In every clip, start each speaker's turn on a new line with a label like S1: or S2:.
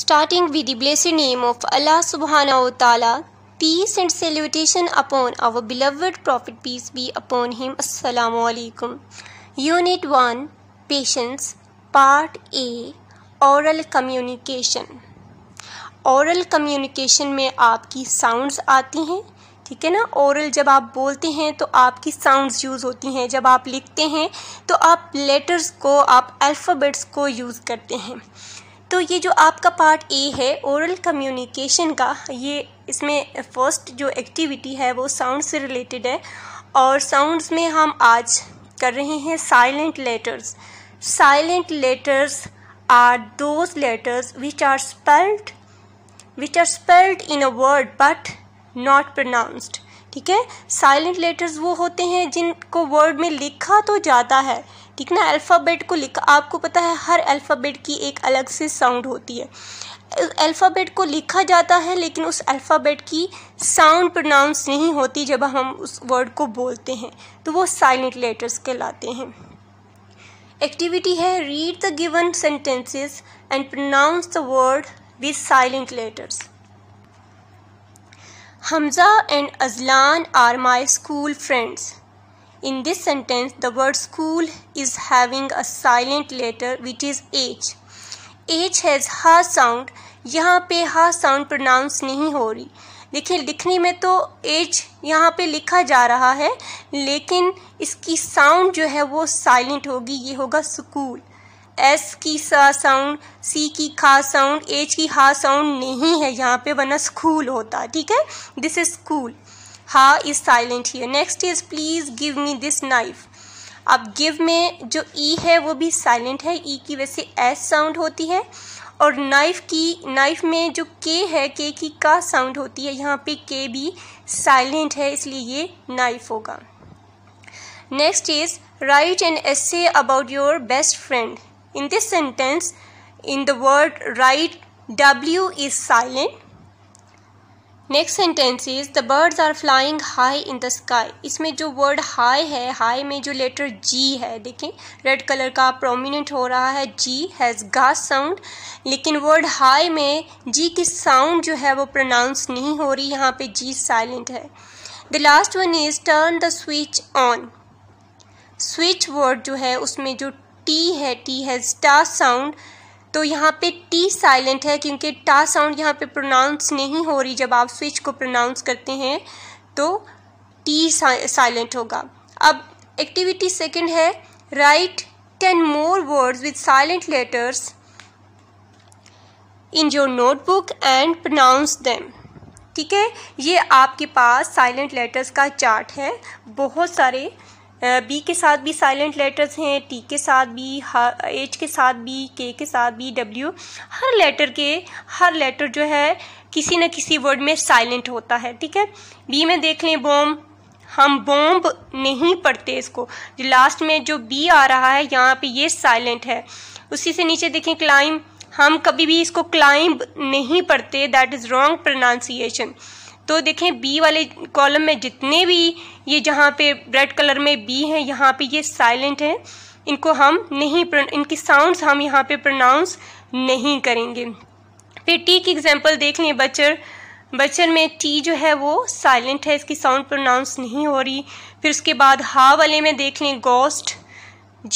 S1: starting with the blessed name of Allah subhanahu wa ta'ala, peace and salutation upon our beloved Prophet, peace be upon him. Assalamu alaikum. Unit 1 Patience, Part A Oral Communication. Oral communication में आपकी sounds आती हैं ठीक है ना oral जब आप बोलते हैं तो आपकी साउंड्स यूज़ होती हैं जब आप लिखते हैं तो आप लेटर्स को आप अल्फ़ाबेट्स को यूज़ करते हैं तो ये जो आपका पार्ट ए है ओरल कम्युनिकेशन का ये इसमें फर्स्ट जो एक्टिविटी है वो साउंड से रिलेटेड है और साउंड्स में हम आज कर रहे हैं silent letters silent letters are those letters which are spelled which are spelled in a word but not pronounced ठीक है साइलेंट लेटर्स वो होते हैं जिनको वर्ड में लिखा तो जाता है ठीक ना अल्फ़ाबेट को लिखा आपको पता है हर अल्फ़ाबेट की एक अलग से साउंड होती है अल्फ़ाबेट को लिखा जाता है लेकिन उस अल्फ़ाबेट की साउंड प्रोनाउंस नहीं होती जब हम उस वर्ड को बोलते हैं तो वो साइलेंट लेटर्स कहलाते हैं एक्टिविटी है read the given sentences and pronounce the word with silent letters Hamza and Ajlan are my school friends In this sentence, the word school is having a silent letter which is H. H has ha sound. यहाँ पे हा sound pronounce नहीं हो रही देखिए लिखने में तो एच यहाँ पे लिखा जा रहा है लेकिन इसकी साउंड जो है वो साइलेंट होगी ये होगा स्कूल एस की सा साउंड सी की खा साउंड एच की हा साउंड नहीं है यहाँ पे वरना स्कूल होता ठीक है this is school h is silent here next is please give me this knife अब गिव में जो ई है वो भी साइलेंट है ई की वैसे एस साउंड होती है और नाइफ की नाइफ में जो के है के की का साउंड होती है यहाँ पे के भी साइलेंट है इसलिए ये नाइफ होगा next is write an essay about your best friend in this sentence in the word write डब्ल्यू is silent next sentence is the birds are flying high in the sky इसमें जो word high है high में जो letter जी है देखें red colour का prominent हो रहा है जी हैज़ गा साउंड लेकिन वर्ड हाई में जी की साउंड जो है वो प्रोनाउंस नहीं हो रही यहाँ पे जी साइलेंट है the last one is turn the switch on switch word जो है उसमें जो टी है टी हैज़ टा साउंड तो यहाँ पे टी साइलेंट है क्योंकि टा साउंड यहाँ पे प्रोनाउंस नहीं हो रही जब आप स्विच को प्रोनाउंस करते हैं तो टी साइलेंट होगा अब एक्टिविटी सेकंड है write ten more words with silent letters in your notebook and pronounce them ठीक है ये आपके पास साइलेंट लेटर्स का चार्ट है बहुत सारे बी के साथ भी साइलेंट लेटर्स हैं टी के साथ भी एच के साथ भी के के साथ भी डब्ल्यू हर लेटर के हर लेटर जो है किसी न किसी वर्ड में साइलेंट होता है ठीक है बी में देख लें बोम हम बॉम्ब नहीं पढ़ते इसको लास्ट में जो बी आ रहा है यहाँ पे ये साइलेंट है उसी से नीचे देखें क्लाइम हम कभी भी इसको क्लाइंब नहीं पढ़ते दैट इज़ रॉन्ग प्रोनाउंसिएशन तो देखें बी वाले कॉलम में जितने भी ये जहाँ पे रेड कलर में बी हैं यहाँ पे ये साइलेंट हैं इनको हम नहीं इनकी साउंड्स हम यहाँ पे प्रोनाउंस नहीं करेंगे फिर टी की एग्जांपल देख लें बच्चर बच्चर में टी जो है वो साइलेंट है इसकी साउंड प्रोनाउंस नहीं हो रही फिर उसके बाद हा वाले में देख लें गोस्ट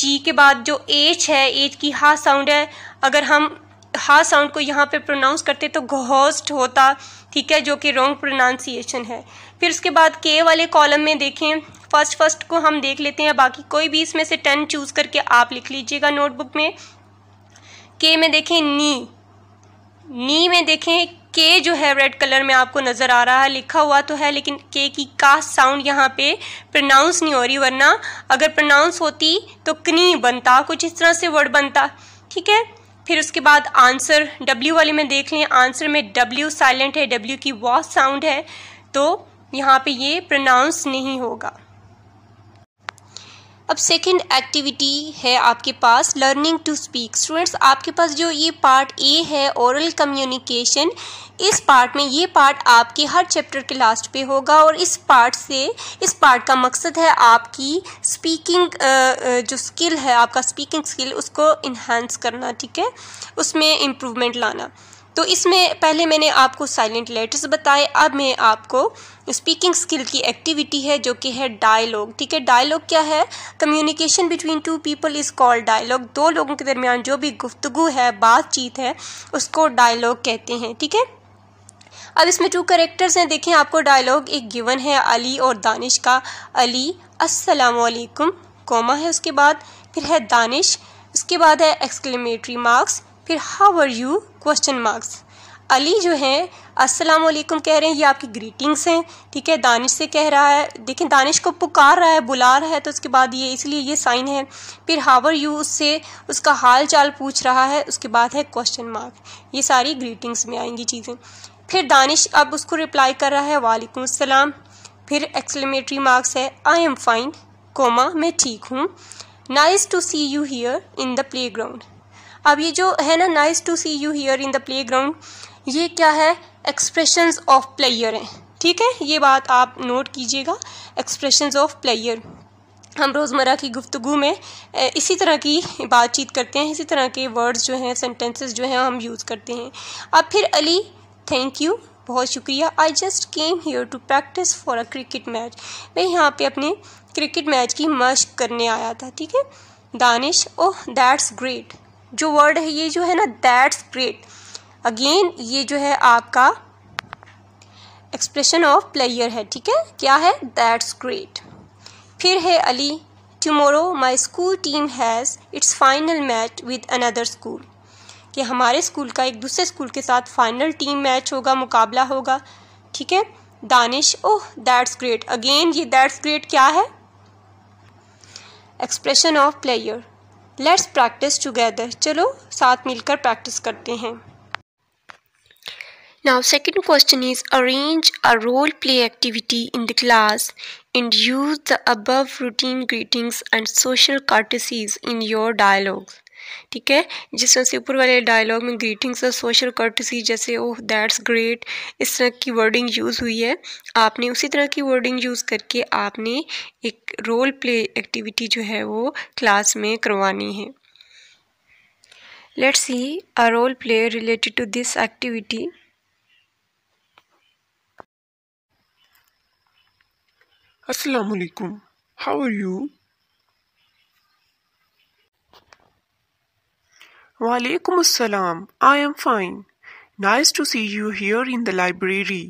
S1: जी के बाद जो एच है एच की हा साउंड है अगर हम हा साउंड को यहाँ पे प्रोनाउंस करते तो घोस्ट होता ठीक है जो कि रॉन्ग प्रोनाउंसिएशन है फिर उसके बाद के वाले कॉलम में देखें फर्स्ट फर्स्ट को हम देख लेते हैं बाकी कोई भी इसमें से टेन चूज़ करके आप लिख लीजिएगा नोटबुक में के में देखें नी नी में देखें के जो है रेड कलर में आपको नज़र आ रहा है लिखा हुआ तो है लेकिन के की का साउंड यहाँ पे प्रोनाउंस नहीं हो रही वरना अगर प्रोनाउंस होती तो कनी बनता कुछ इस तरह से वर्ड बनता ठीक है फिर उसके बाद आंसर डब्ल्यू वाले में देख लें आंसर में डब्ल्यू साइलेंट है डब्ल्यू की वॉ साउंड है तो यहाँ पे ये प्रोनाउंस नहीं होगा अब सेकंड एक्टिविटी है आपके पास लर्निंग टू स्पीक स्टूडेंट्स आपके पास जो ये पार्ट ए है ओरल कम्युनिकेशन इस पार्ट में ये पार्ट आपके हर चैप्टर के लास्ट पे होगा और इस पार्ट से इस पार्ट का मकसद है आपकी स्पीकिंग जो स्किल है आपका स्पीकिंग स्किल उसको इन्हेंस करना ठीक है उसमें इम्प्रूवमेंट लाना तो इसमें पहले मैंने आपको साइलेंट लेटर्स बताए अब मैं आपको स्पीकिंग स्किल की एक्टिविटी है जो कि है डायलॉग ठीक है डायलॉग क्या है communication between two people is called dialogue दो लोगों के दरमियान जो भी गुफ्तगु है बातचीत है उसको डायलॉग कहते हैं ठीक है अब इसमें टू करेक्टर्स हैं देखें आपको डायलॉग एक गिवन है अली और दानिश का अली असलकुम कोमा है उसके बाद फिर है दानिश उसके बाद है एक्सक्लेमेटरी मार्क्स फिर how are you question marks Ali जो है अस्सलाम वालेकुम कह रहे हैं ये आपकी ग्रीटिंग्स हैं ठीक है दानिश से कह रहा है देखें दानिश को पुकार रहा है बुला रहा है तो उसके बाद ये इसलिए ये साइन है फिर हावर यू उससे उसका हाल चाल पूछ रहा है उसके बाद है क्वेश्चन मार्क ये सारी ग्रीटिंग्स में आएंगी चीज़ें फिर दानिश अब उसको रिप्लाई कर रहा है वालेकुम असलम फिर एक्सलमेटरी मार्क्स है आई एम फाइन कोमा मैं ठीक हूँ nice to see you here in the playground अब ये जो है ना nice to see you here in the playground ये क्या है एक्सप्रेशंस ऑफ प्लेयर हैं ठीक है ये बात आप नोट कीजिएगा एक्सप्रेशन ऑफ प्लेयर हम रोज़मर्रा की गुफ्तु में इसी तरह की बातचीत करते हैं इसी तरह के वर्ड्स जो हैं सेंटेंसेस जो हैं हम यूज़ करते हैं अब फिर अली थैंक यू बहुत शुक्रिया I just came here to practise for a cricket match मैं यहाँ पे अपने क्रिकेट मैच की मश्क करने आया था ठीक है दानिश ओह दैट्स ग्रेट जो वर्ड है ये जो है ना दैट्स ग्रेट अगेन ये जो है आपका एक्सप्रेशन ऑफ प्लेयर है ठीक है क्या है दैट्स ग्रेट फिर है Ali tomorrow my school team has its final match with another school कि हमारे स्कूल का एक दूसरे स्कूल के साथ फाइनल टीम मैच होगा मुकाबला होगा ठीक है Danish oh that's great again ये दैट्स ग्रेट क्या है expression of player let's practise together चलो साथ मिलकर प्रैक्टिस करते हैं now second question is arrange a role play activity in the class and use the above routine greetings and social courtesies in your dialogues ठीक है जिस तरह से ऊपर वाले डायलॉग में ग्रीटिंग्स और सोशल कर्टसी जैसे ओह दैट्स ग्रेट इस तरह की वर्डिंग यूज़ हुई है आपने उसी तरह की वर्डिंग यूज़ करके आपने एक रोल प्ले एक्टिविटी जो है वो क्लास में करवानी है let's see a role play related to this activity
S2: Assalamu how are you Walaikum assalam. I am fine. Nice to see you here in the library.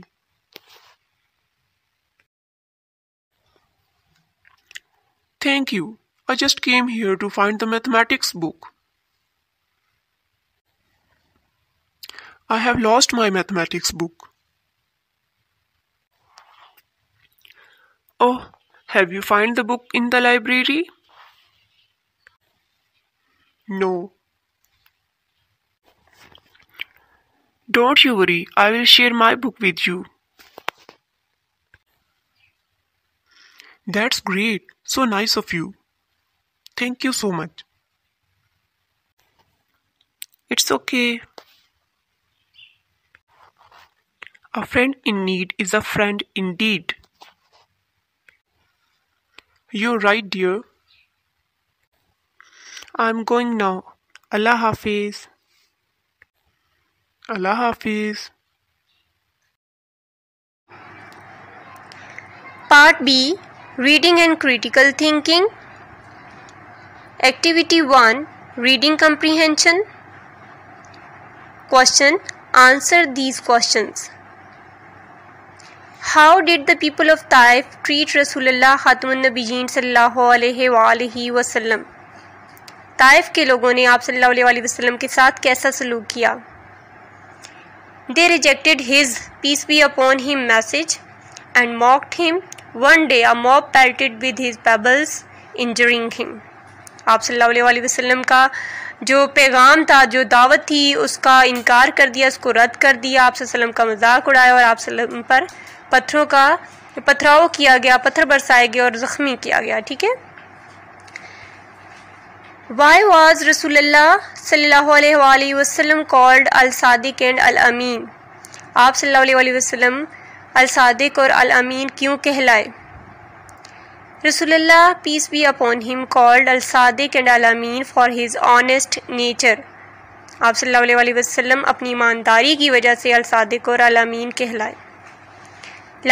S2: Thank you. I just came here to find the mathematics book. I have lost my mathematics book. Oh, have you found the book in the library? No, Don't you worry, I will share my book with you. That's great. So nice of you. Thank you so much. It's okay. A friend in need is a friend indeed. You're right, dear. I'm going now. Allah Hafiz. अल्लाह हाफिज part B reading and critical
S1: thinking activity one reading comprehension question answer these questions how did the people of Taif treat रसूलुल्लाह Khatamun Nabiyyin sallallahu alaihi wa alihi wasallam? Taif के लोगों ने आप सल्लल्लाहु अलैहि वसल्लम के साथ कैसा सलूक किया They rejected his peace be upon him message and mocked him. One day a mob pelted with his pebbles, injuring him. आप सल्लल्लाहु अलैहि वसल्लम का जो पैगाम था जो दावत थी उसका इनकार कर दिया उसको रद्द कर दिया आप सल्लम का मजाक उड़ाया और आप पर पत्थरों का पथराव किया गया पत्थर बरसाए गए और ज़ख्मी किया गया ठीक है Why was Rasulullah sallallahu alaihi wasallam called al-Sadiq and al-Amin? आप सल्लल्लाहु अलैहि वसल्लम अल-सादिक और अल-अमीन क्यों कहलाए रसुल्ला peace be upon him called अल-सादिक एंड अल-अमीन फॉर हिज ऑनेस्ट नेचर आप सल्लल्लाहु अलैहि वसल्लम अपनी ईमानदारी की वजह से अल-सादिक और अल-अमीन कहलाए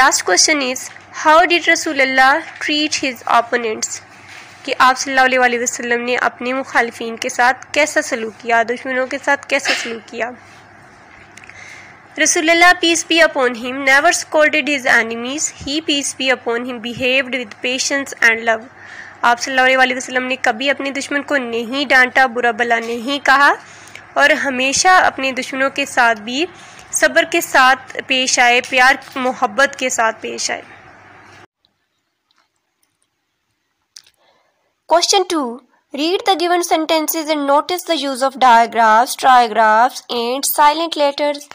S1: last question is how did रसूलुल्लाह ट्रीट हिज ओपोनेंट्स कि आप सल्लल्लाहु अलैहि वसल्लम ने अपने मुखालफन के साथ कैसा सलूक किया दुश्मनों के साथ कैसा सलूक किया Rasulullah peace be upon him never scolded his enemies he peace be upon him behaved with patience and love आप सल्लल्लाहु अलैहि वसल्लम ने कभी अपने दुश्मन को नहीं डांटा बुरा भला नहीं कहा और हमेशा अपने दुश्मनों के साथ भी सब्र के साथ पेश आए प्यार मोहब्बत के साथ पेश आए Question 2. Read the given sentences and notice the use of digraphs, trigraphs and silent letters.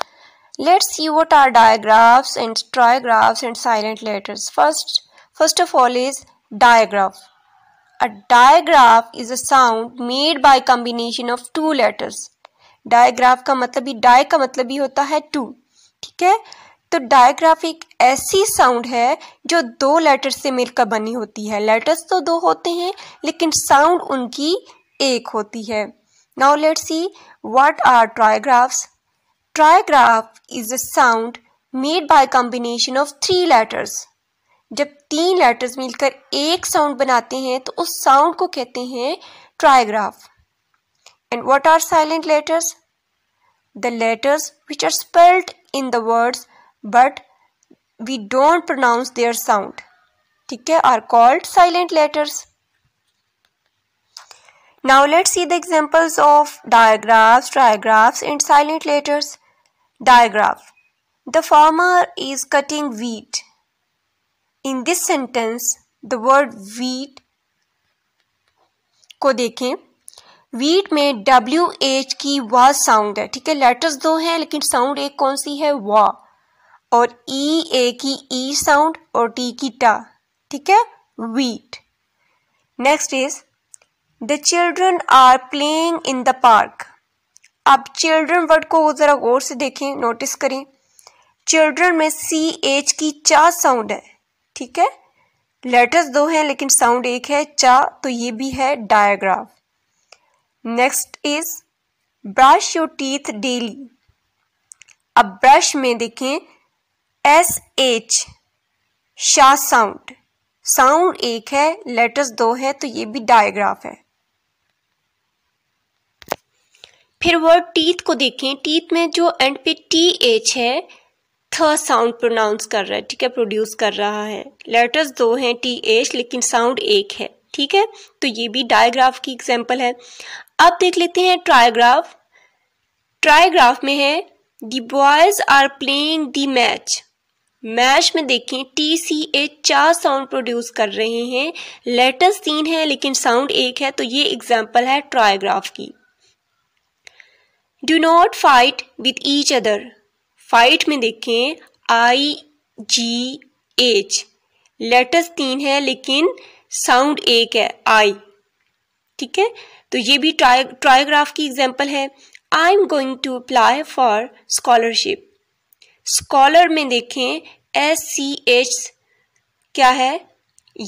S1: Let's see what are digraphs and trigraphs and silent letters. First, first of all is digraph. A digraph is a sound made by combination of two letters. Digraph ka मतलब भी di का मतलब भी होता ठीक है तो डायग्राफिक ऐसी साउंड है जो दो लेटर से मिलकर बनी होती है लेटर्स तो दो होते हैं लेकिन साउंड उनकी एक होती है now let see what are trigraphs trigraph is a sound made by combination of three letters जब तीन लेटर्स मिलकर एक साउंड बनाते हैं तो उस साउंड को कहते हैं trigraph and what are silent letters the letters which are spelled in the words but we don't pronounce their sound ठीक है are called silent letters now let see the examples of digraph trigraphs and silent letters digraph the farmer is cutting wheat in this sentence the word wheat को देखें wheat में W H की वाह sound है ठीक है letters दो हैं लेकिन साउंड एक कौन सी है वाह और ई e, ए की ई e साउंड और टी की टा ठीक है wheat next is the children are playing in the park अब चिल्ड्रन वर्ड को ज़रा गौर से देखें नोटिस करें चिल्ड्रन में सी एच की चा साउंड है ठीक है लेटर्स दो हैं लेकिन साउंड एक है चा तो ये भी है digraph next is brush your teeth daily अब ब्रश में देखें एस एच शा साउंड साउंड एक है लेटर्स दो है तो ये भी डायग्राफ है फिर वर्ड टीथ को देखें टीथ में जो एंड पे टी एच है थ साउंड प्रोनाउंस कर रहा है ठीक है प्रोड्यूस कर रहा है लेटर्स दो हैं टी एच लेकिन साउंड एक है ठीक है तो ये भी डायग्राफ की एग्जाम्पल है अब देख लेते हैं ट्राइग्राफ ट्राइग्राफ में है the boys are playing the match match में देखें टी सी ए चार साउंड प्रोड्यूस कर रहे हैं लेटर्स तीन है लेकिन साउंड एक है तो ये एग्जाम्पल है ट्रायग्राफ की do not fight with each other fight में देखें आई जी एच लेटर्स तीन है लेकिन साउंड एक है आई ठीक है तो ये भी ट्राय ट्रायग्राफ की एग्जाम्पल है I am going to apply for scholarship scholar में देखें एस सी एच क्या है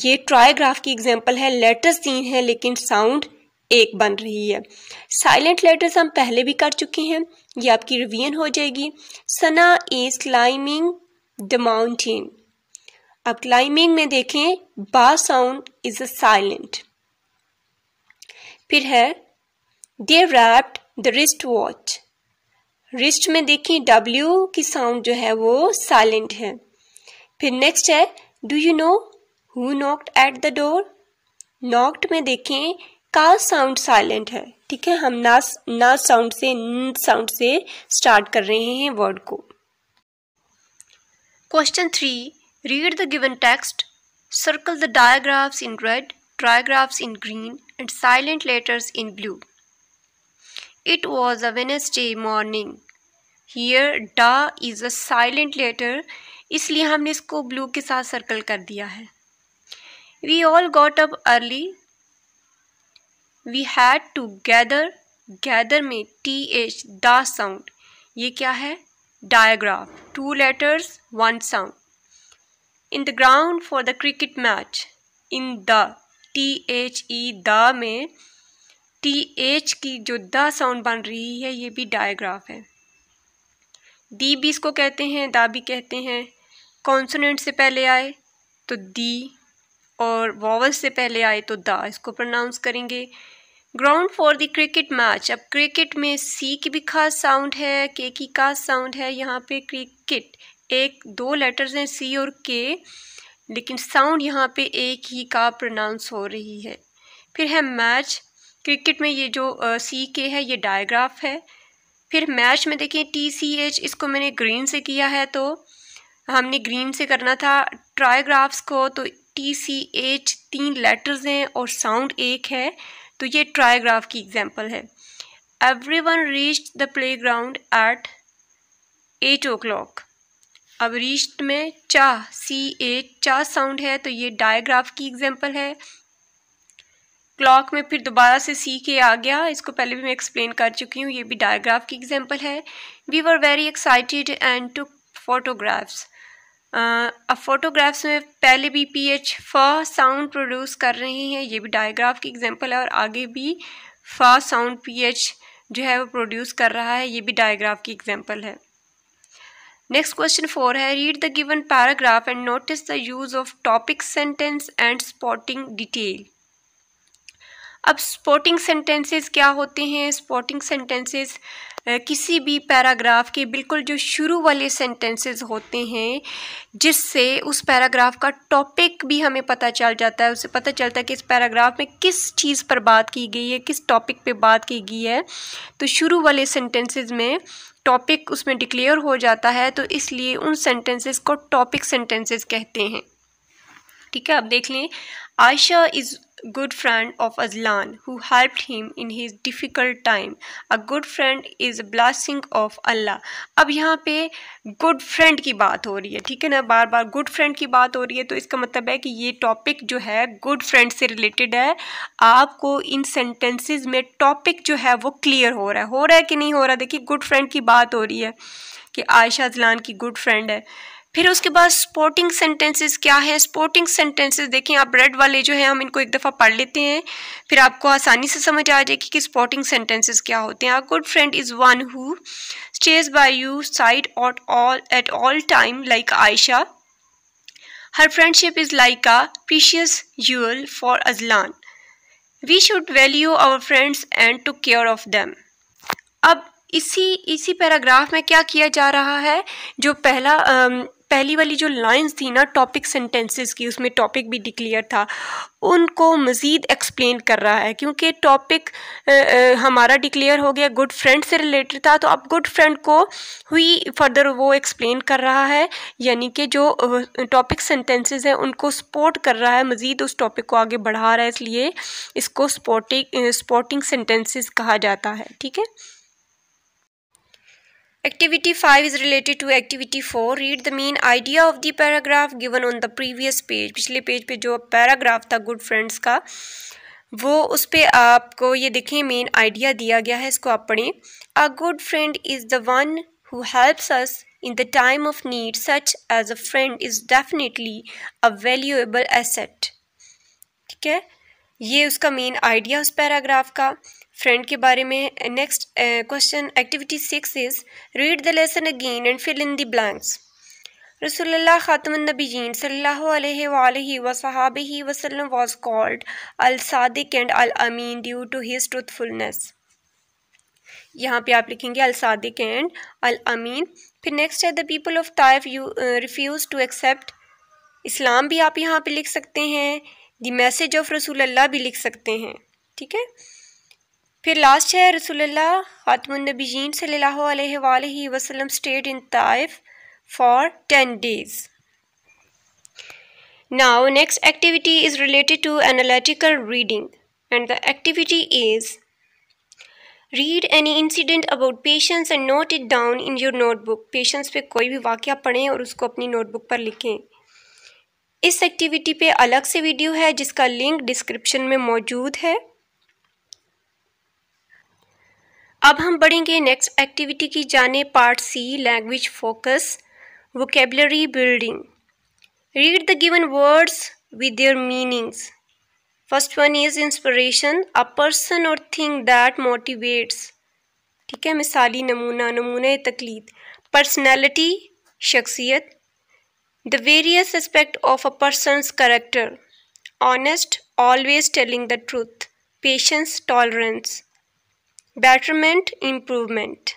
S1: ये ट्रायग्राफ की एग्जांपल है लेटर सीन है लेकिन साउंड एक बन रही है साइलेंट लेटर्स हम पहले भी कर चुके हैं ये आपकी रिवीजन हो जाएगी Sana is climbing the mountain अब क्लाइंबिंग में देखें बा साउंड इज अ साइलेंट फिर है they wrapped the wrist watch wrist में देखें डब्ल्यू की साउंड जो है वो साइलेंट है फिर नेक्स्ट है do you know who knocked at the door knocked में देखें का साउंड साइलेंट है ठीक है हम ना ना साउंड से न साउंड से स्टार्ट कर रहे हैं वर्ड को question three read the given text circle the digraphs in red trigraphs in green and silent letters in blue It was a Wednesday morning. Here da is a silent letter. इसलिए हमने इसको blue के साथ circle कर दिया है we all got up early we had to gather gather में t h दा साउंड ये क्या है digraph two letters one sound in the ground for the cricket match in the t h e the में t h की जो the sound बन रही है ये भी डायग्राफ है दी भी इसको कहते हैं दा भी कहते हैं कॉन्सोनेंट से पहले आए तो दी और वॉवल से पहले आए तो दा इसको प्रोनाउंस करेंगे ground for the cricket match अब क्रिकेट में सी की भी खास साउंड है के की खास साउंड है यहाँ पे क्रिकेट एक दो लेटर्स हैं सी और के लेकिन साउंड यहाँ पे एक ही का प्रोनाउंस हो रही है फिर है मैच क्रिकेट में ये जो सी के है ये डायग्राफ है फिर मैच में देखें टी सी एच इसको मैंने ग्रीन से किया है तो हमने ग्रीन से करना था ट्राइग्राफ्स को तो टी सी एच तीन लेटर्स हैं और साउंड एक है तो ये ट्राइग्राफ की एग्जांपल है everyone reach the playground at eight o'clock अब रीच में चा सी एच चा साउंड है तो ये डायग्राफ की एग्जांपल है क्लॉक में फिर दोबारा से सी के आ गया इसको पहले भी मैं एक्सप्लेन कर चुकी हूँ ये भी डायग्राफ की एग्जांपल है we were very excited and to photographs अब फोटोग्राफ्स में पहले भी पी एच फ साउंड प्रोड्यूस कर रहे हैं ये भी डायग्राफ की एग्जांपल है और आगे भी फ साउंड पी एच जो है वो प्रोड्यूस कर रहा है ये भी डायग्राफ की एग्जाम्पल है नेक्स्ट क्वेश्चन फोर है read the given paragraph and notice the use of topic sentence and spotting detail अब स्पोर्टिंग सेंटेंसेस क्या होते हैं स्पोर्टिंग सेंटेंसेस किसी भी पैराग्राफ के बिल्कुल जो शुरू वाले सेंटेंसेस होते हैं जिससे उस पैराग्राफ का टॉपिक भी हमें पता चल जाता है उसे पता चलता है कि इस पैराग्राफ में किस चीज़ पर बात की गई है किस टॉपिक पे बात की गई है तो शुरू वाले सेंटेंसेस में टॉपिक उसमें डिक्लेयर हो जाता है तो इसलिए उन सेंटेंसेस को टॉपिक सेंटेंसेस कहते हैं ठीक है आप देख लें Ayesha is good friend of Azlan who helped him in his difficult time. A good friend is a blessing of Allah. अब यहाँ पे good friend की बात हो रही है ठीक है ना बार बार good friend की बात हो रही है तो इसका मतलब है कि ये टॉपिक जो है good friend से रिलेटेड है आपको इन sentences में टॉपिक जो है वो क्लियर हो रहा है हो रहा है कि नहीं हो रहा देखिए गुड फ्रेंड की बात हो रही है कि आयशा अजलान की गुड फ्रेंड है फिर उसके बाद स्पोर्टिंग सेंटेंसेस क्या है स्पोर्टिंग सेंटेंसेस देखें आप रेड वाले जो हैं हम इनको एक दफ़ा पढ़ लेते हैं फिर आपको आसानी से समझ आ जाएगी कि स्पोर्टिंग सेंटेंसेस क्या होते हैं good friend is one who stays by you side at all at all time like Ayesha her friendship is like a precious jewel for Ajlan we should value our friends and to care of them अब इसी इसी paragraph में क्या किया जा रहा है जो पहला पहली वाली जो लाइंस थी ना टॉपिक सेंटेंसेस की उसमें टॉपिक भी डिक्लेयर था उनको मज़ीद एक्सप्लेन कर रहा है क्योंकि टॉपिक हमारा डिक्लेयर हो गया गुड फ्रेंड से रिलेटेड था तो अब गुड फ्रेंड को हुई फर्दर वो एक्सप्लेन कर रहा है यानी कि जो टॉपिक सेंटेंसेस हैं उनको सपोर्ट कर रहा है मज़ीद उस टॉपिक को आगे बढ़ा रहा है इसलिए इसको स्पोर्टिंग स्पोर्टिंग सेंटेंसेस कहा जाता है ठीक है activity five is related to activity four read the main idea of the paragraph given on the previous page पिछले पेज पे जो पैराग्राफ था गुड फ्रेंड्स का वो उस पर आपको ये देखें मेन आइडिया दिया गया है इसको आप पढ़ें a good friend is the one who helps us in the time of need such as a friend is definitely a valuable asset ठीक है ये उसका मेन आइडिया उस पैराग्राफ का फ्रेंड के बारे में next question activity six is read the lesson again and fill in the blanks रसोल्ला ख़ातमनबीन सल्ह वसाब वसलम वॉज कॉल्ड अल एंड अल अमीन ड्यू टू हिज ट्रूथफुलनेस यहाँ पे आप लिखेंगे अल एंड अल अमीन फिर नेक्स्ट है the people of Taif you refuse to accept Islam भी आप यहाँ पे लिख सकते हैं द मैसेज ऑफ रसूल भी लिख सकते हैं ठीक है फिर लास्ट है रसोल्ला ख़ातमनबीन सल्ला वसलम stayed in Taif for ten days now next activity is related to analytical reading and the activity is read any incident about patience and note it down in your notebook patience पे कोई भी वाक़ पढ़ें और उसको अपनी notebook पर लिखें इस एक्टिविटी पे अलग से वीडियो है जिसका लिंक डिस्क्रिप्शन में मौजूद है अब हम बढ़ेंगे नेक्स्ट एक्टिविटी की जाने part C language focus vocabulary building read the given words with their meanings first one is inspiration a person और थिंग दैट मोटिवेट्स ठीक है मिसाली नमूना नमूने तकलीद पर्सनैलिटी शख्सियत the various aspect of a persons character honest always telling the truth patience tolerance betterment, improvement.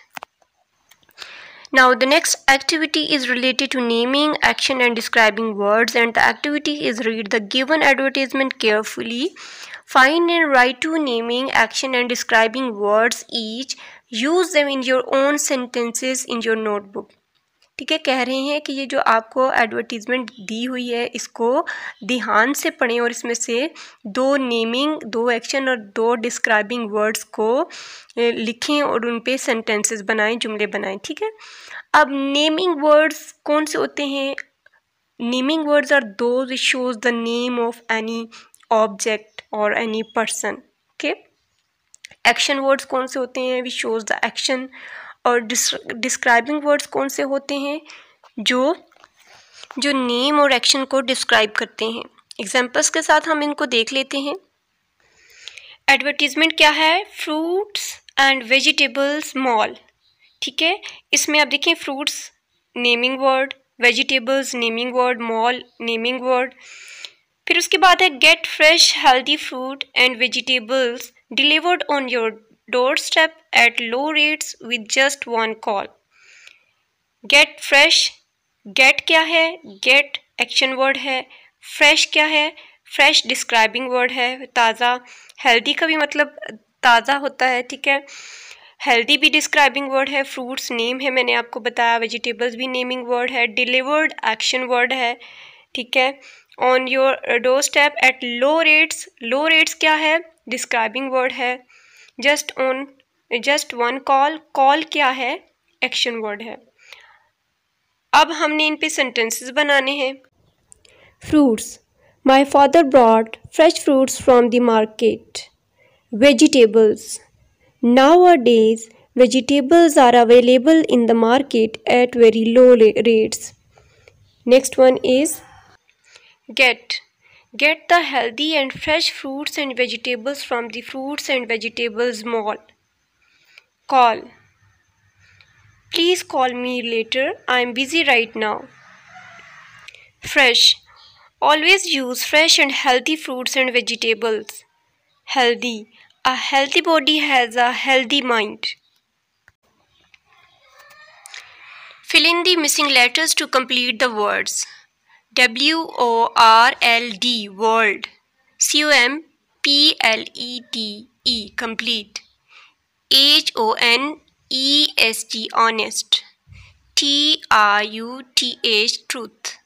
S1: Now the next activity is related to naming, action and describing words and the activity is read the given advertisement carefully. Find and write two naming, action and describing words each. Use them in your own sentences in your notebook. ठीक है कह रहे हैं कि ये जो आपको advertisement दी हुई है इसको ध्यान से पढ़ें और इसमें से दो नेमिंग दो एक्शन और दो डिस्क्राइबिंग वर्ड्स को लिखें और उन पे सेंटेंसेस बनाएं जुमले बनाएं ठीक है अब नेमिंग वर्ड्स कौन से होते हैं naming words are those shows the name of any object और any person okay action words कौन से होते हैं वी शोज द एक्शन और डिस्क्राइबिंग वर्ड्स कौन से होते हैं जो जो नेम और एक्शन को डिस्क्राइब करते हैं एग्जाम्पल्स के साथ हम इनको देख लेते हैं एडवर्टीज़मेंट क्या है फ्रूट्स एंड वेजिटेबल्स मॉल ठीक है इसमें आप देखें fruits naming word vegetables naming word mall naming word फिर उसके बाद है get fresh healthy fruit and vegetables delivered on your doorstep at low rates with just one call. Get fresh, get क्या है get एक्शन वर्ड है fresh क्या है fresh describing word है ताज़ा हेल्दी का भी मतलब ताज़ा होता है ठीक है हेल्दी भी डिस्क्राइबिंग वर्ड है फ्रूट्स नेम है मैंने आपको बताया वेजिटेबल्स भी नेमिंग वर्ड है डिलीवर्ड एक्शन वर्ड है ठीक है on your doorstep at low rates low rates क्या है डिस्क्राइबिंग वर्ड है just on just one call call क्या है एक्शन वर्ड है अब हमने इन पे सेंटेंसेस बनाने हैं fruits my father brought fresh fruits from the market vegetables nowadays vegetables are available in the market at very low rates next one is get Get the healthy and fresh fruits and vegetables from the fruits and vegetables mall. Call. Please call me later. I am busy right now. Fresh. Always use fresh and healthy fruits and vegetables. Healthy. A healthy body has a healthy mind. Fill in the missing letters to complete the words. W O R L D world C O M P L E T E complete H O N E S T honest T R U T H truth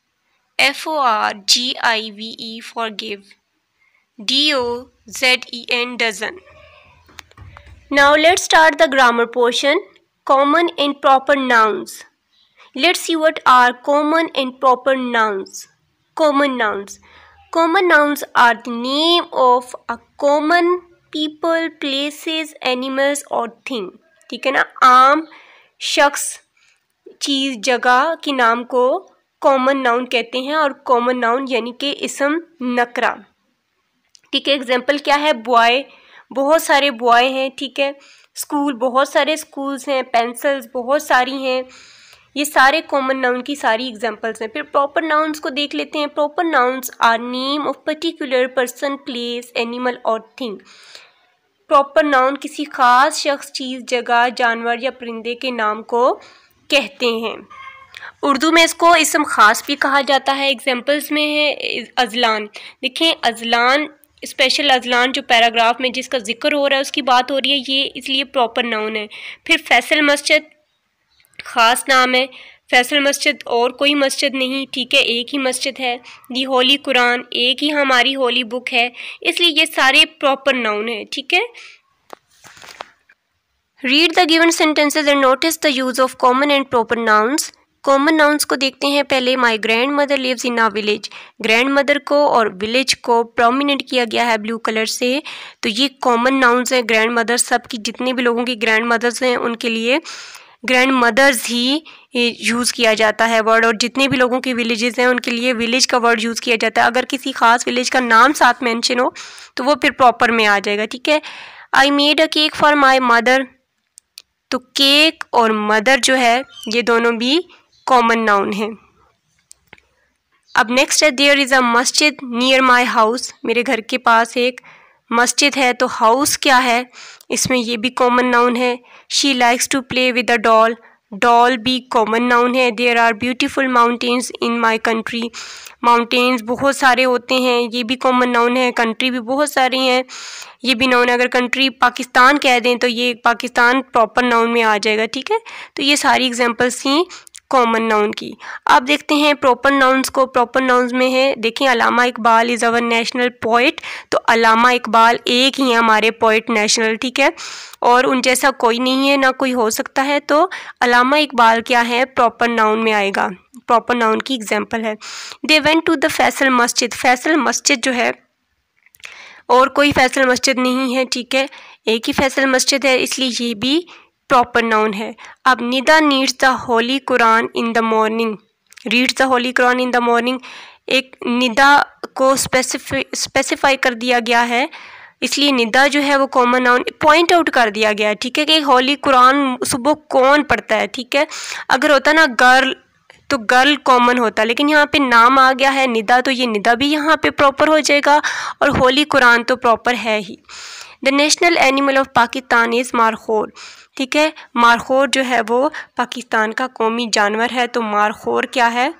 S1: F O R G I V E forgive D O Z E N dozen Now let's start the grammar portion common and proper nouns let's see what are common and proper nouns common nouns common nouns are the name of a common people places animals or thing ठीक है ना आम शख्स चीज़ जगह के नाम को common noun कहते हैं और कॉमन नाउन यानी कि इसम नकरा ठीक है एग्जांपल क्या है बॉय बहुत सारे बॉय हैं ठीक है स्कूल बहुत सारे स्कूल्स हैं पेंसिल्स बहुत सारी हैं ये सारे कॉमन नाउन की सारी एग्जांपल्स हैं फिर प्रॉपर नाउन्स को देख लेते हैं proper nouns are name of particular person place animal और थिंग प्रॉपर नाउन किसी ख़ास शख्स चीज़ जगह जानवर या परिंदे के नाम को कहते हैं उर्दू में इसको इसम ख़ास भी कहा जाता है एग्जाम्पल्स में है अजलान देखें अजलान स्पेशल अजलान जो पैराग्राफ में जिसका जिक्र हो रहा है उसकी बात हो रही है ये इसलिए प्रॉपर नाउन है फिर फैसल मस्जिद ख़ास नाम है फैसल मस्जिद और कोई मस्जिद नहीं ठीक है एक ही मस्जिद है दी होली कुरान एक ही हमारी होली बुक है इसलिए ये सारे प्रॉपर नाउन है ठीक है read the given sentences and notice the use of common and proper nouns common nouns को देखते हैं पहले my grandmother lives in a village grandmother को और विलेज को प्रोमिनेंट किया गया है ब्लू कलर से तो ये कॉमन नाउन्स हैं ग्रैंड मदर सब की जितने भी लोगों की ग्रैंड मदर्स हैं उनके लिए ग्रैंड मदर्स ही यूज़ किया जाता है वर्ड और जितने भी लोगों के विलेजेस हैं उनके लिए विलेज का वर्ड यूज़ किया जाता है अगर किसी खास विलेज का नाम साथ मेंशन हो तो वो फिर प्रॉपर में आ जाएगा ठीक है I made a cake for my mother तो केक और मदर जो है ये दोनों भी कॉमन नाउन हैं अब नेक्स्ट है देयर इज़ अ मस्जिद नियर माई हाउस मेरे घर के पास एक मस्जिद है तो हाउस क्या है इसमें ये भी कॉमन नाउन है she likes to play with a doll doll भी कॉमन नाउन है there are beautiful mountains in my country mountains बहुत सारे होते हैं ये भी कॉमन नाउन है कंट्री भी बहुत सारी हैं ये भी नाउन अगर कंट्री पाकिस्तान कह दें तो ये पाकिस्तान प्रॉपर नाउन में आ जाएगा ठीक है तो ये सारी एग्जाम्पल्स थी कॉमन नाउन की आप देखते हैं प्रॉपर नाउन्स को प्रॉपर नाउन्स में है देखें Allama Iqbal is our national poet तो अलामा इकबाल एक ही है हमारे पोइट नेशनल ठीक है और उन जैसा कोई नहीं है ना कोई हो सकता है तो अलामा इकबाल क्या है प्रॉपर नाउन में आएगा प्रॉपर नाउन की एग्जाम्पल है they went to the Faisal Masjid Faisal मस्जिद जो है और कोई फैसल मस्जिद नहीं है ठीक है एक ही फैसल मस्जिद है इसलिए ये भी प्रॉपर नाउन है अब Nida needs the holy Quran in the morning reads the holy Quran in the morning एक निदा को स्पेसिफाई कर दिया गया है इसलिए निदा जो है वो कॉमन नाउन पॉइंट आउट कर दिया गया है ठीक है कि होली कुरान सुबह कौन पढ़ता है ठीक है अगर होता ना गर्ल तो गर्ल कॉमन होता लेकिन यहाँ पे नाम आ गया है निदा तो ये निदा भी यहाँ पे प्रॉपर हो जाएगा और होली कुरान तो प्रॉपर है ही the national animal of Pakistan is markhor ठीक है मारखोर जो है वो पाकिस्तान का कौमी जानवर है तो मारखोर क्या है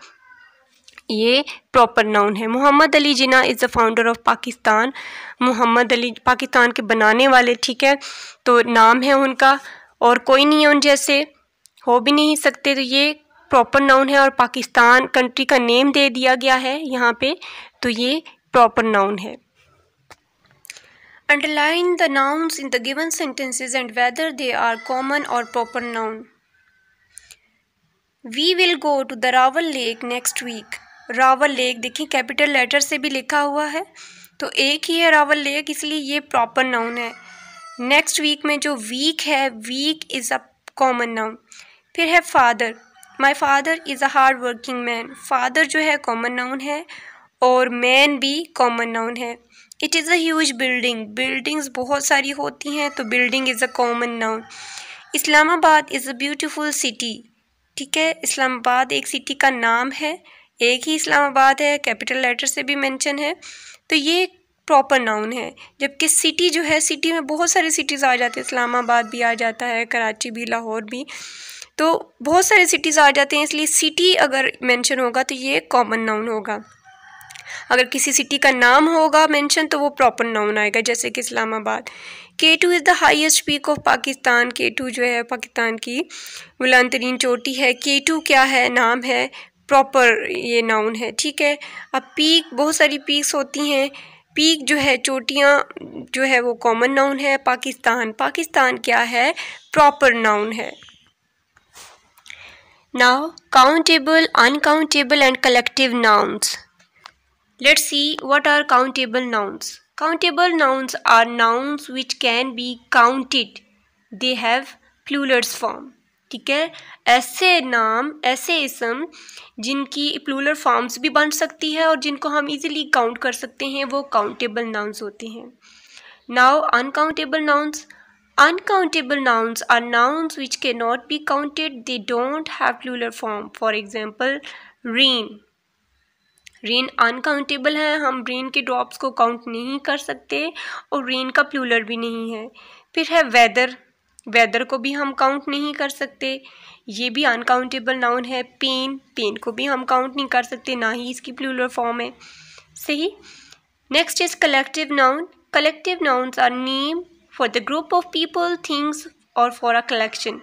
S1: ये प्रॉपर नाउन है Mohammad Ali Jinnah is the founder of Pakistan Mohammad Ali Pakistan के बनाने वाले ठीक है तो नाम है उनका और कोई नहीं है उन जैसे हो भी नहीं सकते तो ये प्रॉपर नाउन है और पाकिस्तान कंट्री का नेम दे दिया गया है यहाँ पे तो ये प्रॉपर नाउन है underline the nouns in the given sentences and whether they are common और proper noun we will go to the Rawal lake next week Rawal lake देखिए कैपिटल लेटर से भी लिखा हुआ है तो एक ही है रावल लेक इसलिए ये प्रॉपर नाउन है नेक्स्ट वीक में जो वीक है week is a common noun फिर है father my father is a hard working man father जो है कॉमन नाउन है और मैन भी कॉमन नाउन है इट इज़ अवज बिल्डिंग बिल्डिंग्स बहुत सारी होती हैं तो building is a common noun Islamabad is a beautiful city ठीक है इस्लामाबाद एक सिटी का नाम है एक ही इस्लामाबाद है कैपिटल लेटर से भी मेंशन है तो ये प्रॉपर नाउन है जबकि सिटी जो है सिटी में बहुत सारे सिटीज़ आ जाते हैं इस्लामाबाद भी आ जाता है कराची भी लाहौर भी तो बहुत सारे सिटीज़ आ जाते हैं इसलिए सिटी अगर मेंशन होगा तो ये कॉमन नाउन होगा अगर किसी सिटी का नाम होगा मेंशन तो वो प्रॉपर नाउन आएगा जैसे कि Islamabad K two is the highest peak of Pakistan K two जो है पाकिस्तान की बुलंद तरीन चोटी है के टू क्या है नाम है प्रॉपर ये नाउन है ठीक है अब पीक बहुत सारी पीक्स होती हैं पीक जो है चोटियाँ जो है वो कॉमन नाउन है पाकिस्तान पाकिस्तान क्या है प्रॉपर नाउन है now countable uncountable and collective nouns let's see what are countable nouns countable nouns are nouns which can be counted they have plurals form ठीक है ऐसे नाम ऐसे इसम जिनकी प्लूलर फॉर्म्स भी बन सकती है और जिनको हम इजीली काउंट कर सकते हैं वो काउंटेबल नाउंस होते हैं now uncountable nouns uncountable nouns are nouns which cannot be counted they don't have plural form for example rain rain uncountable है हम रेन के ड्रॉप्स को काउंट नहीं कर सकते और रेन का प्लूलर भी नहीं है फिर है वेदर वेदर को भी हम काउंट नहीं कर सकते ये भी अनकाउंटेबल नाउन है पेन पेन को भी हम काउंट नहीं कर सकते ना ही इसकी प्लूलर फॉर्म है सही next is collective noun collective nouns are name for the group of people things और फॉर अ कलेक्शन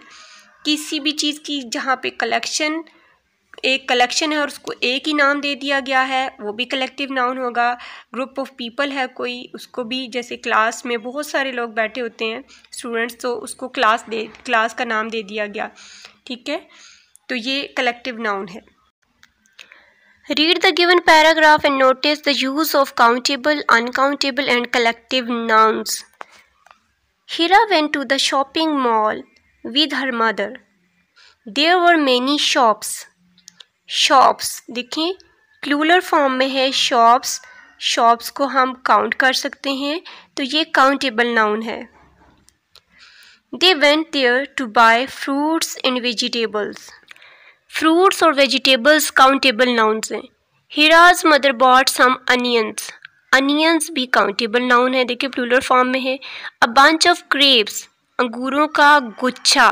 S1: किसी भी चीज़ की जहाँ पे कलेक्शन एक कलेक्शन है और उसको एक ही नाम दे दिया गया है वो भी कलेक्टिव नाउन होगा ग्रुप ऑफ पीपल है कोई उसको भी जैसे क्लास में बहुत सारे लोग बैठे होते हैं स्टूडेंट्स तो उसको क्लास दे क्लास का नाम दे दिया गया ठीक है तो ये कलेक्टिव नाउन है read the given paragraph and notice the use of countable uncountable and collective nouns Hira went to the shopping mall with her mother there were many shops shops देखें क्लूलर फॉर्म में है shops shops को हम count कर सकते हैं तो ये काउंटेबल नाउन है they went there to buy fruits and vegetables fruits और वेजिटेबल्स काउंटेबल नाउन्स हैं Hira's mother bought some onions onions भी काउंटेबल नाउन है देखिए प्लूलर फॉर्म में है अ बंच ऑफ ग्रेप्स अंगूरों का गुच्छा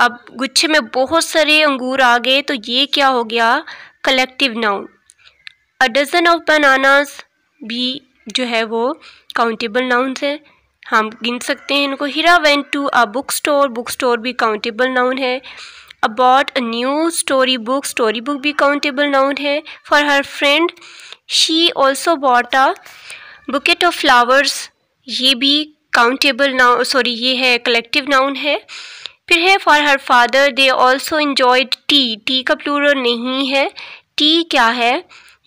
S1: अब गुच्छे में बहुत सारे अंगूर आ गए तो ये क्या हो गया collective noun a dozen of bananas भी जो है वो काउंटेबल नाउन्स है हम गिन सकते हैं इनको Hira went to a book store book store भी काउंटेबल नाउन है about a new story book story book भी काउंटेबल नाउन है for her friend she also bought a bouquet of flowers ये भी काउंटेबल नाउन सॉरी ये है collective noun है फिर है for her father they also enjoyed tea tea का प्लूरल नहीं है टी क्या है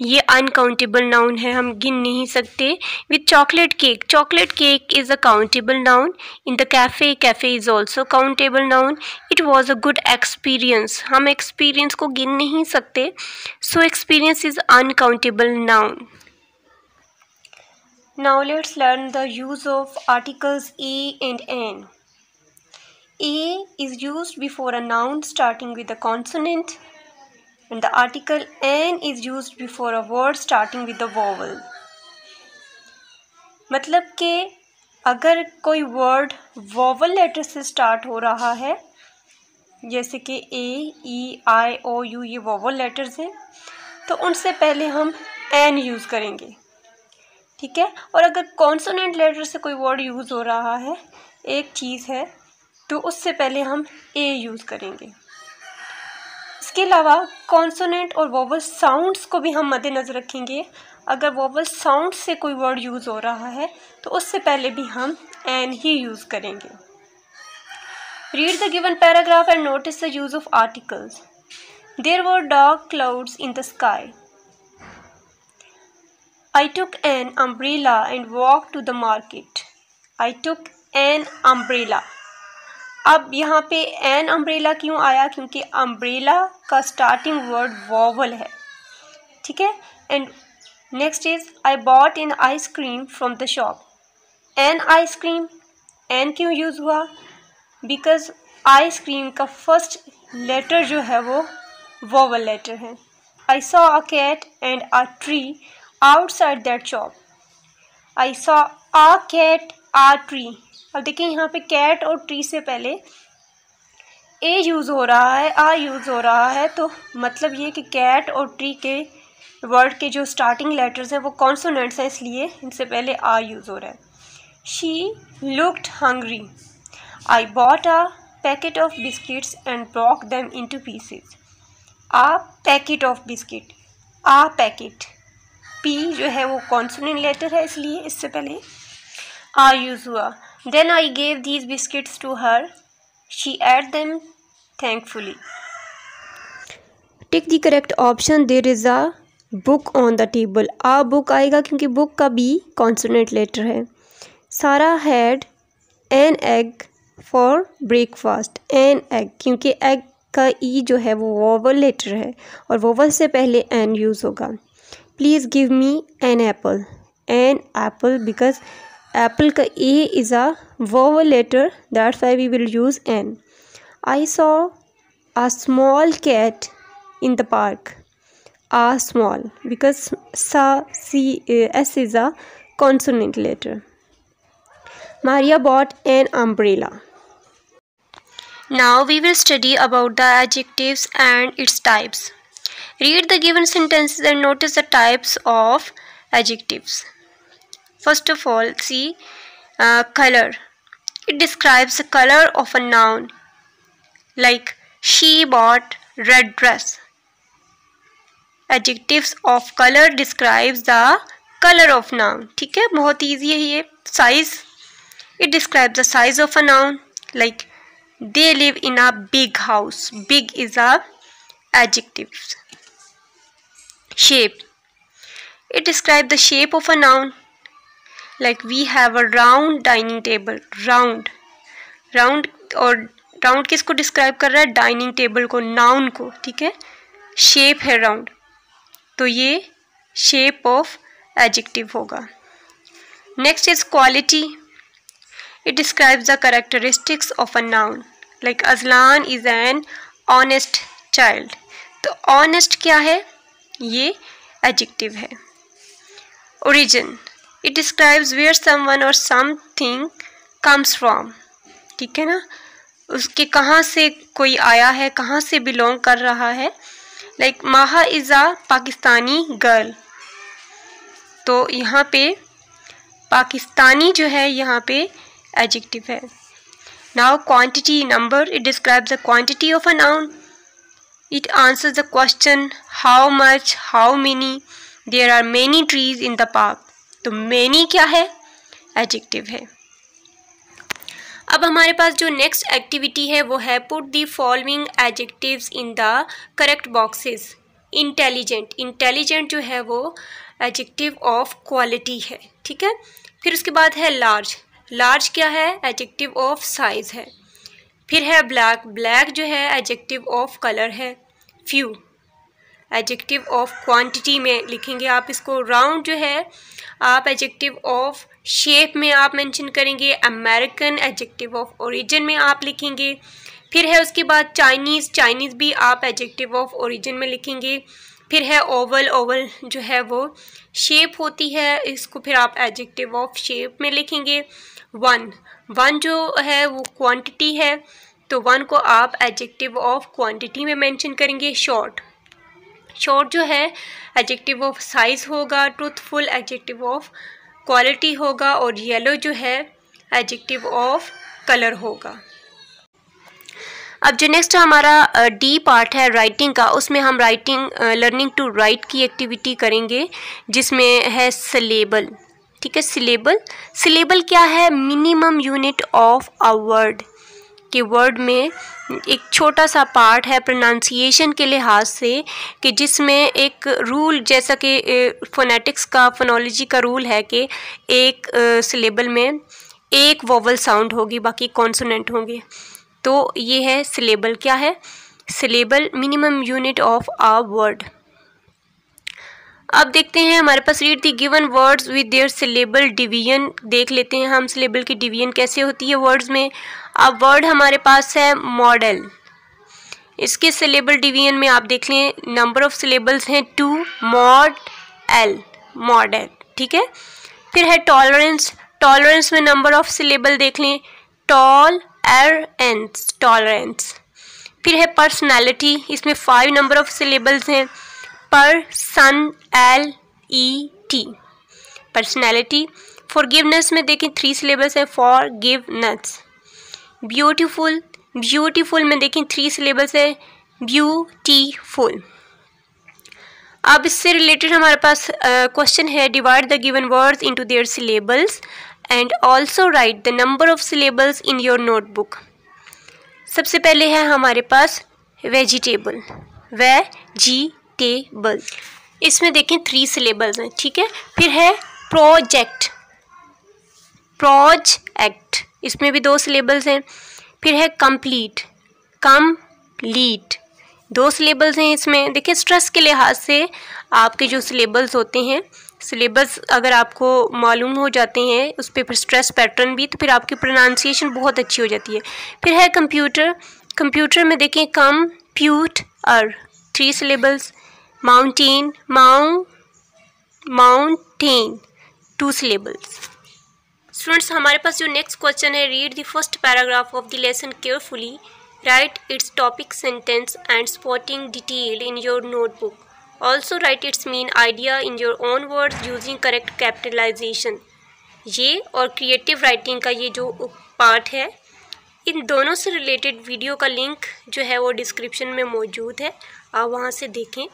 S1: ये अनकाउंटेबल नाउन है हम गिन नहीं सकते with chocolate cake chocolate cake is a countable noun in the cafe cafe is also countable noun it was a good experience हम एक्सपीरियंस को गिन नहीं सकते so experience is uncountable noun now let's learn the use of articles a and an a is use before a noun starting with a consonant and the article an is use before a word starting with a vowel. मतलब कि अगर कोई word vowel letter से start हो रहा है जैसे कि A E I O U ये वोवल लेटर्स हैं तो उनसे पहले हम एन यूज़ करेंगे ठीक है और अगर कॉन्सोनेंट लेटर से कोई वर्ड यूज़ हो रहा है एक चीज़ है तो उससे पहले हम ए यूज़ करेंगे इसके अलावा कॉन्सोनेंट और वोवल साउंड्स को भी हम मद्देनज़र रखेंगे अगर वोवल साउंड से कोई वर्ड यूज़ हो रहा है तो उससे पहले भी हम एन ही यूज़ करेंगे read the given paragraph and notice the use of articles there were dark clouds in the sky I took an umbrella and walked to the market. I took an umbrella. अब यहाँ पे an umbrella क्यों आया क्योंकि umbrella का starting word vowel है ठीक है and next is I bought an ice cream from the shop an ice cream an क्यों यूज़ हुआ बिकॉज आइसक्रीम का फर्स्ट लेटर जो है वो वॉवल लेटर है I saw a cat and a tree outside that shop I saw a cat a tree अब देखिए यहाँ पे कैट और ट्री से पहले ए यूज़ हो रहा है आ यूज़ हो रहा है तो मतलब ये कि कैट और ट्री के वर्ड के जो स्टार्टिंग लेटर्स हैं वो कॉन्सोनेंट्स हैं इसलिए इनसे पहले आ यूज़ हो रहा है she looked hungry I bought a packet of biscuits and broke them two pieces a packet of biscuit a packet P जो है वो कॉन्सोनेंट लेटर है इसलिए इससे पहले आ यूज़ हुआ Then I gave these biscuits to her. She ate them thankfully. Tick the correct option there is a book on the table a book आएगा क्योंकि बुक का बी कॉन्सोनेट लेटर है Sara had an egg for breakfast an egg क्योंकि egg का E e जो है वो vowel letter है और वोवल से पहले एन यूज़ होगा please give me an apple an apple because apple ka a is a vowel letter that's why we will use n i saw a small cat in the park a small because sa c s is a consonant letter maria bought an umbrella now we will study about the adjectives and its types read the given sentences and notice the types of adjectives First of all, see uh, color. It describes the color of a noun like she bought red dress. Adjectives of color describes the color of noun. ठीक है बहुत easy है ये size. It describes the size of a noun like they live in a big house. Big is a adjective. Shape. It describes the shape of a noun like we have a round dining table round round और round किसको describe कर रहा है dining table को noun को ठीक है shape है राउंड तो ये शेप ऑफ एडजेक्टिव होगा next is quality it describes the characteristics of a noun like Azlan is an honest child तो ऑनेस्ट क्या है ये एडजेक्टिव है origin it describes where someone और समथिंग कम्स फ्रॉम ठीक है ना उसके कहाँ से कोई आया है कहाँ से बिलोंग कर रहा है लाइक माहा इज़ आ पाकिस्तानी गर्ल तो यहाँ पे पाकिस्तानी जो है यहाँ पे एडजेक्टिव है now quantity number it describes the quantity of a noun it answers the question how much how many there are many trees in the park तो मैनी क्या है एडजेक्टिव है अब हमारे पास जो नेक्स्ट एक्टिविटी है वो है put the following adjectives in the correct boxes intelligent intelligent जो है वो एडजेक्टिव ऑफ क्वालिटी है ठीक है फिर उसके बाद है लार्ज लार्ज क्या है एडजेक्टिव ऑफ साइज़ है फिर है ब्लैक ब्लैक जो है एडजेक्टिव ऑफ कलर है फ्यू एडजेक्टिव ऑफ क्वांटिटी में लिखेंगे आप इसको राउंड जो है आप एडजेक्टिव ऑफ शेप में आप मेंशन करेंगे अमेरिकन एडजेक्टिव ऑफ ओरिजिन में आप लिखेंगे फिर है उसके बाद चाइनीज़ चाइनीज़ भी आप एडजेक्टिव ऑफ ओरिजिन में लिखेंगे फिर है ओवल ओवल जो है वो शेप होती है इसको फिर आप एडजेक्टिव ऑफ शेप में लिखेंगे वन वन जो है वो क्वांटिटी है तो वन को आप एडजेक्टिव ऑफ क्वांटिटी में मेंशन करेंगे शॉर्ट शॉर्ट जो है एडजेक्टिव ऑफ साइज़ होगा ट्रूथफुल एडजेक्टिव ऑफ क्वालिटी होगा और येलो जो है एडजेक्टिव ऑफ कलर होगा अब जो नेक्स्ट हमारा डी पार्ट है राइटिंग का उसमें हम राइटिंग लर्निंग टू राइट की एक्टिविटी करेंगे जिसमें है सिलेबल ठीक है सिलेबल सिलेबल क्या है minimum unit of a word के वर्ड में एक छोटा सा पार्ट है प्रोनाउंसिएशन के लिहाज से कि जिसमें एक रूल जैसा कि फोनेटिक्स का फोनोलॉजी का रूल है कि एक सिलेबल में एक वोवल साउंड होगी बाकी कॉन्सोनेंट होंगे तो ये है सिलेबल क्या है syllable minimum unit of a word अब देखते हैं हमारे पास read the given words with their syllable division देख लेते हैं हम सिलेबल की डिवीजन कैसे होती है वर्ड्स में अब वर्ड हमारे पास है मॉडल इसके सिलेबल डिवीजन में आप देख लें नंबर ऑफ सिलेबल्स हैं टू मॉड एल मॉडल ठीक है फिर है टॉलरेंस टॉलरेंस में नंबर ऑफ सिलेबल देख लें टॉल एर एंस टॉलरेंस फिर है पर्सनैलिटी इसमें फाइव नंबर ऑफ सिलेबल्स हैं per son al i ty personality forgiveness में देखें three syllables for giveness beautiful beautiful में देखें थ्री सिलेबस है ब्यूटीफुल अब इससे रिलेटेड हमारे पास क्वेश्चन uh, है divide the given words into their syllables and also write the number of syllables in your notebook सबसे पहले है हमारे पास वेजिटेबल वे जी टेबल इसमें देखें थ्री सिलेबल्स हैं ठीक है फिर है प्रोजेक्ट एक्ट इसमें भी दो सिलेबल्स हैं फिर है कम्प्लीट कम लीट दो सिलेबल्स हैं इसमें देखिए स्ट्रेस के लिहाज से आपके जो सिलेबल्स होते हैं सिलेबस अगर आपको मालूम हो जाते हैं उस पर फिर स्ट्रेस पैटर्न भी तो फिर आपकी प्रोनाउंसिएशन बहुत अच्छी हो जाती है फिर है कंप्यूटर कंप्यूटर में देखें कम प्यूट और three syllables mountain moun mountain two syllables students हमारे पास जो नेक्स्ट क्वेश्चन है read the first paragraph of the lesson carefully write its topic sentence and spotting detail in your notebook also write its main idea in your own words using correct capitalization ये और creative writing का ये जो part है इन दोनों से related video का link जो
S2: है वो डिस्क्रिप्शन में मौजूद है आप वहाँ से देखें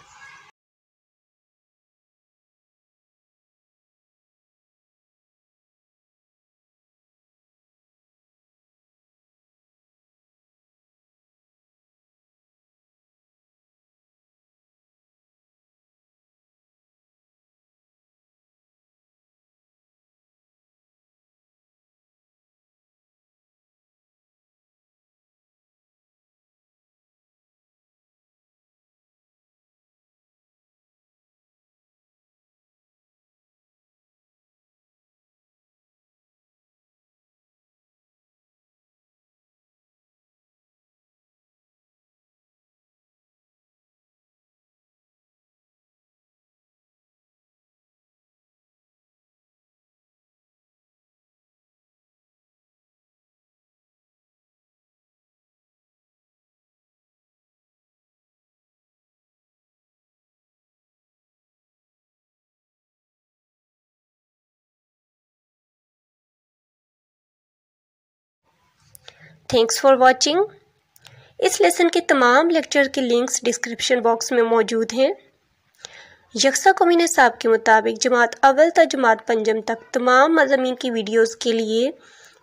S2: थैंक्स फॉर वॉचिंग इस लेसन
S1: के तमाम लेक्चर के लिंक्स डिस्क्रिप्शन बॉक्स में मौजूद हैं यकसा कमीन साहब के मुताबिक जमात अव्वल त जमात पंजम तक तमाम मजामी की वीडियोस के लिए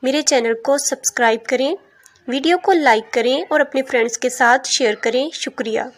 S1: मेरे चैनल को सब्सक्राइब करें वीडियो को लाइक करें और अपने फ्रेंड्स के साथ शेयर करें शुक्रिया